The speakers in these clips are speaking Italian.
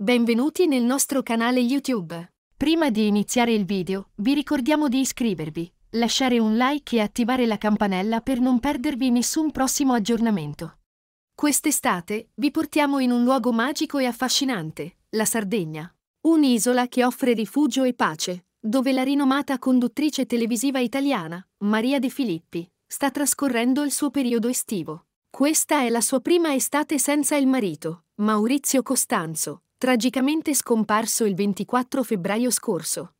Benvenuti nel nostro canale YouTube. Prima di iniziare il video, vi ricordiamo di iscrivervi, lasciare un like e attivare la campanella per non perdervi nessun prossimo aggiornamento. Quest'estate vi portiamo in un luogo magico e affascinante, la Sardegna. Un'isola che offre rifugio e pace, dove la rinomata conduttrice televisiva italiana, Maria De Filippi, sta trascorrendo il suo periodo estivo. Questa è la sua prima estate senza il marito, Maurizio Costanzo, tragicamente scomparso il 24 febbraio scorso.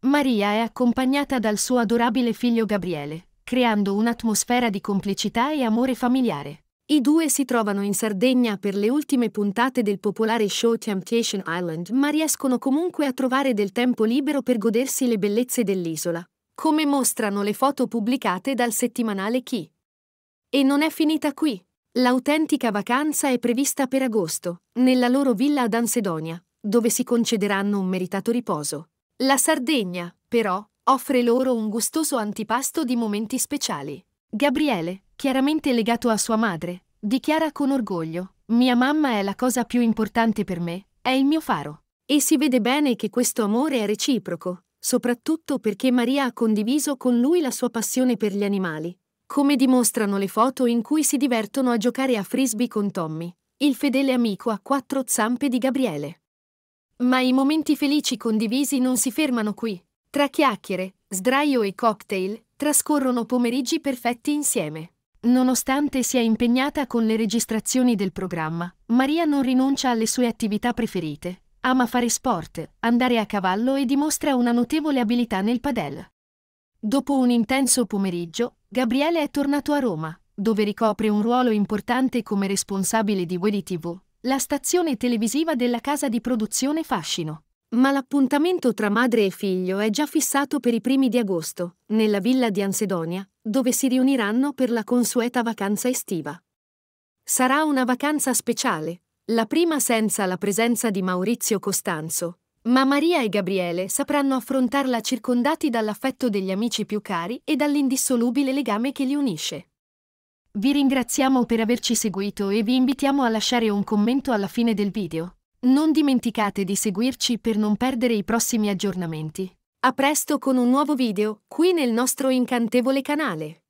Maria è accompagnata dal suo adorabile figlio Gabriele, creando un'atmosfera di complicità e amore familiare. I due si trovano in Sardegna per le ultime puntate del popolare show Temptation Island, ma riescono comunque a trovare del tempo libero per godersi le bellezze dell'isola, come mostrano le foto pubblicate dal settimanale Chi. E non è finita qui. L'autentica vacanza è prevista per agosto, nella loro villa ad Ansedonia, dove si concederanno un meritato riposo. La Sardegna, però, offre loro un gustoso antipasto di momenti speciali. Gabriele, chiaramente legato a sua madre, dichiara con orgoglio, mia mamma è la cosa più importante per me, è il mio faro. E si vede bene che questo amore è reciproco, soprattutto perché Maria ha condiviso con lui la sua passione per gli animali, come dimostrano le foto in cui si divertono a giocare a frisbee con Tommy, il fedele amico a quattro zampe di Gabriele. Ma i momenti felici condivisi non si fermano qui. Tra chiacchiere, sdraio e cocktail, trascorrono pomeriggi perfetti insieme. Nonostante sia impegnata con le registrazioni del programma, Maria non rinuncia alle sue attività preferite. Ama fare sport, andare a cavallo e dimostra una notevole abilità nel padel. Dopo un intenso pomeriggio, Gabriele è tornato a Roma, dove ricopre un ruolo importante come responsabile di Wedi TV, la stazione televisiva della casa di produzione Fascino. Ma l'appuntamento tra madre e figlio è già fissato per i primi di agosto, nella villa di Ansedonia, dove si riuniranno per la consueta vacanza estiva. Sarà una vacanza speciale, la prima senza la presenza di Maurizio Costanzo, ma Maria e Gabriele sapranno affrontarla circondati dall'affetto degli amici più cari e dall'indissolubile legame che li unisce. Vi ringraziamo per averci seguito e vi invitiamo a lasciare un commento alla fine del video. Non dimenticate di seguirci per non perdere i prossimi aggiornamenti. A presto con un nuovo video, qui nel nostro incantevole canale.